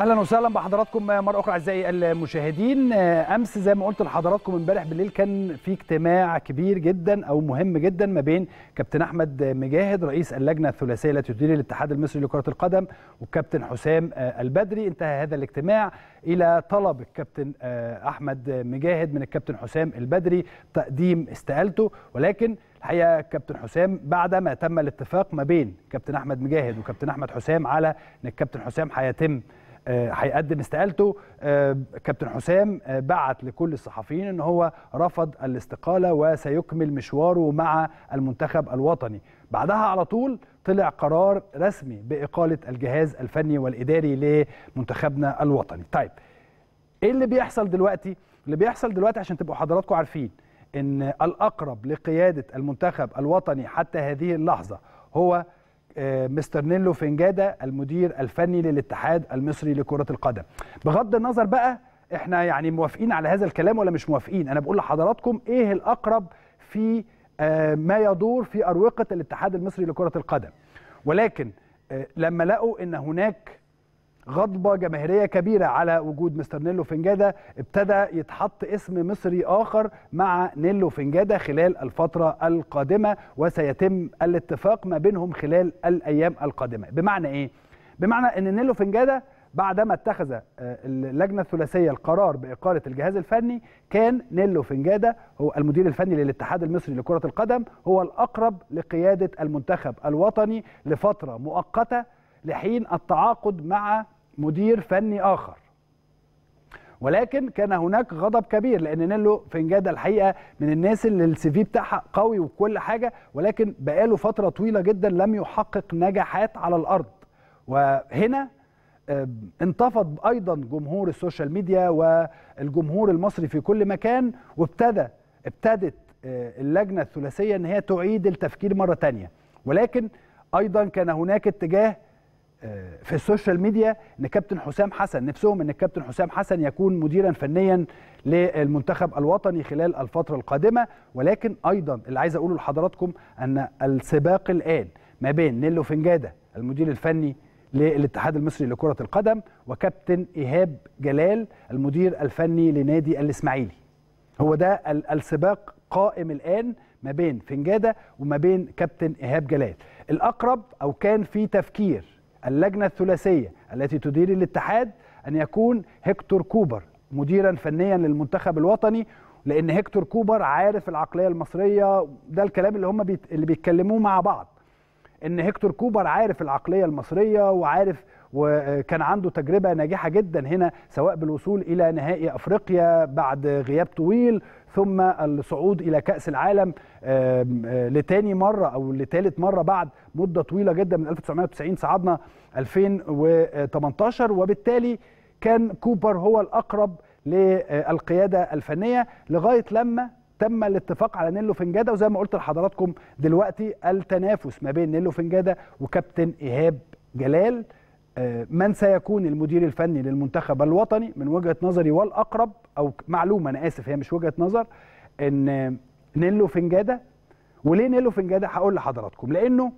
اهلا وسهلا بحضراتكم مره اخرى اعزائي المشاهدين آه، امس زي ما قلت لحضراتكم امبارح بالليل كان في اجتماع كبير جدا او مهم جدا ما بين كابتن احمد مجاهد رئيس اللجنه الثلاثيه التي تدير الاتحاد المصري لكره القدم والكابتن حسام آه، البدري انتهى هذا الاجتماع الى طلب الكابتن آه، احمد مجاهد من الكابتن حسام البدري تقديم استقالته ولكن الحقيقه كابتن حسام بعد ما تم الاتفاق ما بين كابتن احمد مجاهد وكابتن احمد حسام على ان الكابتن حسام هيتم آه، هيقدم استقالته آه، كابتن حسام آه، بعت لكل الصحفيين ان هو رفض الاستقاله وسيكمل مشواره مع المنتخب الوطني بعدها على طول طلع قرار رسمي باقاله الجهاز الفني والاداري لمنتخبنا الوطني طيب ايه اللي بيحصل دلوقتي اللي بيحصل دلوقتي عشان تبقوا حضراتكم عارفين ان الاقرب لقياده المنتخب الوطني حتى هذه اللحظه هو آه، مستر نيلو فنجادا المدير الفني للاتحاد المصري لكرة القدم بغض النظر بقى احنا يعني موافقين على هذا الكلام ولا مش موافقين انا بقول لحضراتكم ايه الاقرب في آه، ما يدور في اروقه الاتحاد المصري لكره القدم ولكن آه، لما لقوا ان هناك غضبة جماهيرية كبيرة على وجود مستر نيلو فنجادا ابتدى يتحط اسم مصري آخر مع نيلو فنجادا خلال الفترة القادمة وسيتم الاتفاق ما بينهم خلال الأيام القادمة بمعنى إيه؟ بمعنى أن نيلو فنجادا بعدما اتخذ آه، اللجنة الثلاثية القرار بإقالة الجهاز الفني كان نيلو فنجادا هو المدير الفني للاتحاد المصري لكرة القدم هو الأقرب لقيادة المنتخب الوطني لفترة مؤقتة لحين التعاقد مع مدير فني آخر ولكن كان هناك غضب كبير لان نيلو فنجادا الحقيقه من الناس اللي السي في بتاعها قوي وكل حاجه ولكن بقاله فتره طويله جدا لم يحقق نجاحات على الارض وهنا انتفض ايضا جمهور السوشيال ميديا والجمهور المصري في كل مكان وابتدى ابتدت آه، اللجنه الثلاثيه ان هي تعيد التفكير مره ثانيه ولكن ايضا كان هناك اتجاه آه، في السوشيال ميديا ان كابتن حسام حسن نفسهم ان الكابتن حسام حسن يكون مديرا فنيا للمنتخب الوطني خلال الفتره القادمه ولكن ايضا اللي عايز اقوله لحضراتكم ان السباق الان ما بين نيلو فنجاده المدير الفني للاتحاد المصري لكره القدم وكابتن ايهاب جلال المدير الفني لنادي الاسماعيلي هو ده السباق قائم الان ما بين فنجاده وما بين كابتن ايهاب جلال الاقرب او كان في تفكير اللجنة الثلاثية التي تدير الاتحاد أن يكون هكتور كوبر مديرا فنيا للمنتخب الوطني لأن هكتور كوبر عارف العقلية المصرية ده الكلام اللي هم بيت... اللي بيتكلموه مع بعض ان هيكتور كوبر عارف العقليه المصريه وعارف وكان عنده تجربه ناجحه جدا هنا سواء بالوصول الى نهائي افريقيا بعد غياب طويل ثم الصعود الى كاس العالم آه، لتاني مره او لتالت مره بعد مده طويله جدا من 1990 صعدنا 2018 وبالتالي كان كوبر هو الاقرب للقياده الفنيه لغايه لما تم الاتفاق على نيلو فنجاده وزي ما قلت لحضراتكم دلوقتي التنافس ما بين نيلو فنجاده وكابتن ايهاب جلال آه، من سيكون المدير الفني للمنتخب الوطني من وجهه نظري والاقرب او معلومه انا اسف هي مش وجهه نظر ان نيلو فنجاده وليه نيلو فنجاده هقول لحضراتكم لانه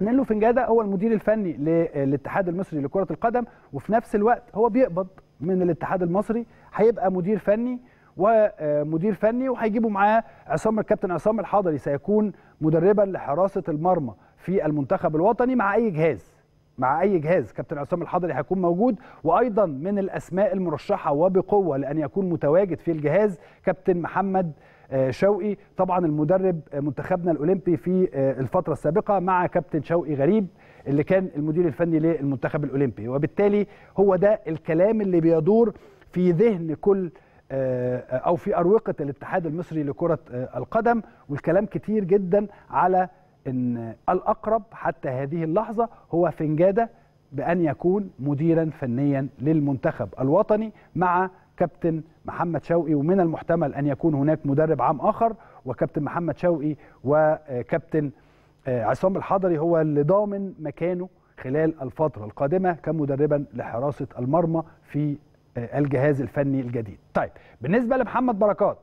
نيلو فنجاده هو المدير الفني للاتحاد المصري لكره القدم وفي نفس الوقت هو بيقبض من الاتحاد المصري هيبقى مدير فني ومدير فني وهيجيبوا معاه عصام الكابتن عصام الحضري سيكون مدربا لحراسه المرمى في المنتخب الوطني مع اي جهاز مع اي جهاز كابتن عصام الحضري هيكون موجود وايضا من الاسماء المرشحه وبقوه لان يكون متواجد في الجهاز كابتن محمد آه، شوقي طبعا المدرب آه، منتخبنا الاولمبي في آه، الفتره السابقه مع كابتن شوقي غريب اللي كان المدير الفني للمنتخب الاولمبي وبالتالي هو ده الكلام اللي بيدور في ذهن كل آه، او في اروقه الاتحاد المصري لكره آه، القدم والكلام كتير جدا على ان الاقرب حتى هذه اللحظه هو فنجاده بان يكون مديرا فنيا للمنتخب الوطني مع كابتن محمد شوقي ومن المحتمل ان يكون هناك مدرب عام اخر وكابتن محمد شوقي وكابتن آه، عصام الحضري هو اللي ضامن مكانه خلال الفترة القادمة كمدربا لحراسة المرمى في آه، الجهاز الفني الجديد طيب بالنسبة لمحمد بركات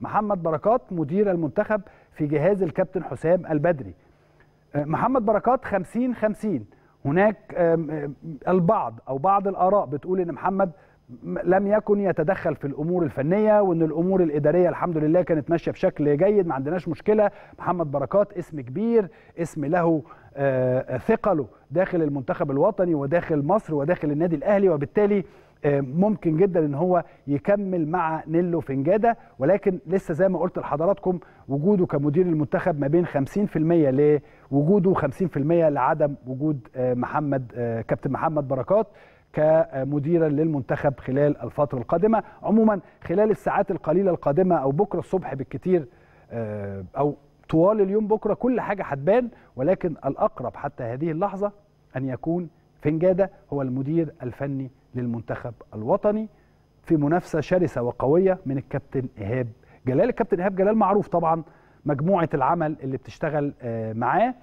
محمد بركات مدير المنتخب في جهاز الكابتن حسام البدري آه، محمد بركات 50 50 هناك البعض او بعض الاراء بتقول ان محمد لم يكن يتدخل في الامور الفنيه وان الامور الاداريه الحمد لله كانت ماشيه بشكل جيد ما عندناش مشكله محمد بركات اسم كبير اسم له آه، ثقله داخل المنتخب الوطني وداخل مصر وداخل النادي الاهلي وبالتالي آه، ممكن جدا ان هو يكمل مع نيلو فنجادة ولكن لسه زي ما قلت لحضراتكم وجوده كمدير المنتخب ما بين 50% لوجوده و50% لعدم وجود آه، محمد آه، كابتن محمد بركات كمديرا للمنتخب خلال الفتره القادمه عموما خلال الساعات القليله القادمه او بكره الصبح بالكثير او طوال اليوم بكره كل حاجه هتبان ولكن الاقرب حتى هذه اللحظه ان يكون فنجاده هو المدير الفني للمنتخب الوطني في منافسه شرسه وقويه من الكابتن ايهاب جلال الكابتن ايهاب جلال معروف طبعا مجموعه العمل اللي بتشتغل آه، معاه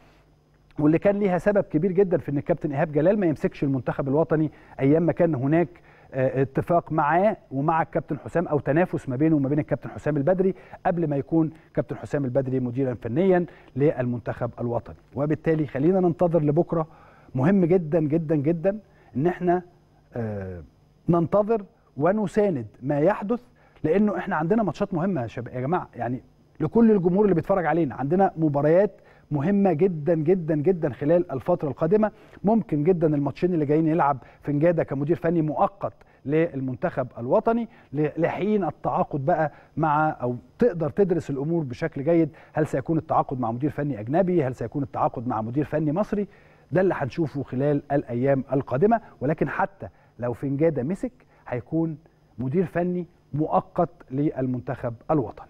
واللي كان ليها سبب كبير جدا في ان الكابتن ايهاب جلال ما يمسكش المنتخب الوطني ايام ما كان هناك آه، اتفاق معاه ومع الكابتن حسام او تنافس ما بينه وما بين الكابتن حسام البدري قبل ما يكون كابتن حسام البدري مديرا فنيا للمنتخب الوطني وبالتالي خلينا ننتظر لبكره مهم جدا جدا جدا ان احنا آه، ننتظر ونساند ما يحدث لانه احنا عندنا ماتشات مهمه يا شباب يا جماعه يعني لكل الجمهور اللي بيتفرج علينا عندنا مباريات مهمه جدا جدا جدا خلال الفتره القادمه ممكن جدا الماتشين اللي جايين يلعب فنجاده كمدير فني مؤقت للمنتخب الوطني لحين التعاقد بقى مع او تقدر تدرس الامور بشكل جيد هل سيكون التعاقد مع مدير فني اجنبي هل سيكون التعاقد مع مدير فني مصري ده اللي هنشوفه خلال الايام القادمه ولكن حتى لو فنجاده مسك هيكون مدير فني مؤقت للمنتخب الوطني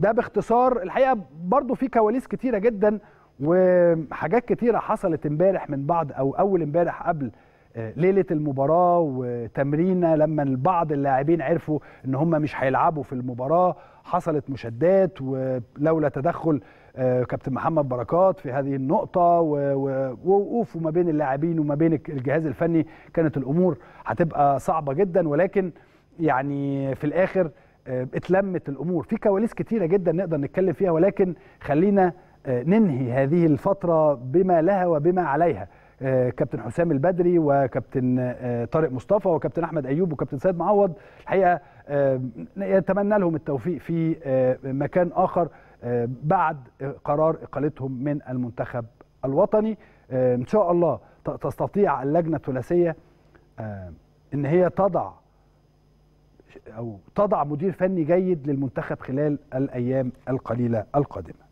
ده باختصار الحقيقه برضو في كواليس كتيره جدا وحاجات كتيره حصلت امبارح من بعض او اول امبارح قبل آه، ليله المباراه وتمرينه لما البعض اللاعبين عرفوا ان هم مش هيلعبوا في المباراه حصلت مشادات ولولا تدخل آه، كابتن محمد بركات في هذه النقطة ووقوفه ما بين اللاعبين وما بين الجهاز الفني كانت الأمور هتبقى صعبة جدا ولكن يعني في الآخر آه، اتلمت الأمور في كواليس كتيرة جدا نقدر نتكلم فيها ولكن خلينا آه، ننهي هذه الفترة بما لها وبما عليها كابتن حسام البدري وكابتن طارق مصطفى وكابتن احمد ايوب وكابتن سيد معوض الحقيقه آه، يتمنى لهم التوفيق في آه، مكان آخر آه، بعد قرار إقالتهم من المنتخب الوطني إن شاء الله تستطيع اللجنة الثلاثية إن هي تضع أو تضع مدير فني جيد للمنتخب خلال الأيام القليلة القادمة